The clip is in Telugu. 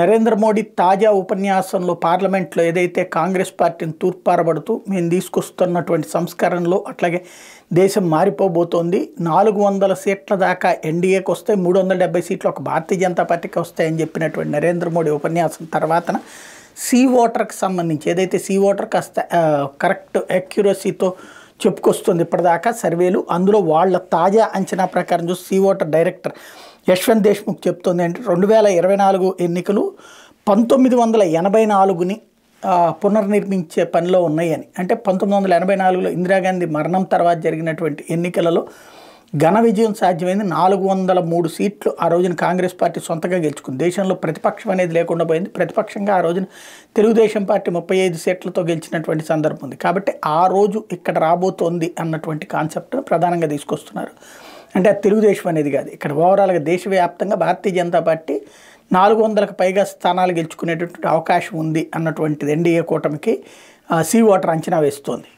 నరేంద్ర మోడీ తాజా ఉపన్యాసంలో పార్లమెంట్లో ఏదైతే కాంగ్రెస్ పార్టీని తూర్పారబడుతూ మేము తీసుకొస్తున్నటువంటి సంస్కరణలు అట్లాగే దేశం మారిపోబోతోంది నాలుగు వందల సీట్ల దాకా ఎన్డీఏకి వస్తే మూడు వందల డెబ్బై సీట్లు ఒక భారతీయ జనతా పార్టీకి వస్తాయని చెప్పినటువంటి నరేంద్ర మోడీ ఉపన్యాసం తర్వాతన సీ ఓటర్కి సంబంధించి ఏదైతే సీ ఓటర్ కాస్త కరెక్ట్ అక్యురసీతో చెప్పుకొస్తుంది ఇప్పటిదాకా సర్వేలు అందులో వాళ్ళ తాజా అంచనా ప్రకారం చూసి C Voter director Yashwant Deshmukh చెప్తుంది అంటే రెండు వేల ఇరవై నాలుగు ఎన్నికలు పంతొమ్మిది వందల ఎనభై నాలుగుని పునర్నిర్మించే పనిలో ఉన్నాయని అంటే పంతొమ్మిది వందల ఎనభై నాలుగులో ఇందిరాగాంధీ మరణం తర్వాత జరిగినటువంటి ఎన్నికలలో ఘన విజయం సాధ్యమైంది నాలుగు వందల మూడు సీట్లు ఆ రోజున కాంగ్రెస్ పార్టీ సొంతగా గెలుచుకుంది దేశంలో ప్రతిపక్షం అనేది లేకుండా పోయింది ప్రతిపక్షంగా ఆ రోజున తెలుగుదేశం పార్టీ ముప్పై ఐదు సీట్లతో గెలిచినటువంటి సందర్భం ఉంది కాబట్టి ఆ రోజు ఇక్కడ రాబోతోంది అన్నటువంటి కాన్సెప్ట్ను ప్రధానంగా తీసుకొస్తున్నారు అంటే ఆ తెలుగుదేశం అనేది కాదు ఇక్కడ ఓవరాల్గా దేశవ్యాప్తంగా భారతీయ జనతా పార్టీ నాలుగు వందలకు పైగా స్థానాలు గెలుచుకునేటటువంటి అవకాశం ఉంది అన్నటువంటిది ఎన్డీఏ కూటమికి సీ ఓటర్ అంచనా వేస్తోంది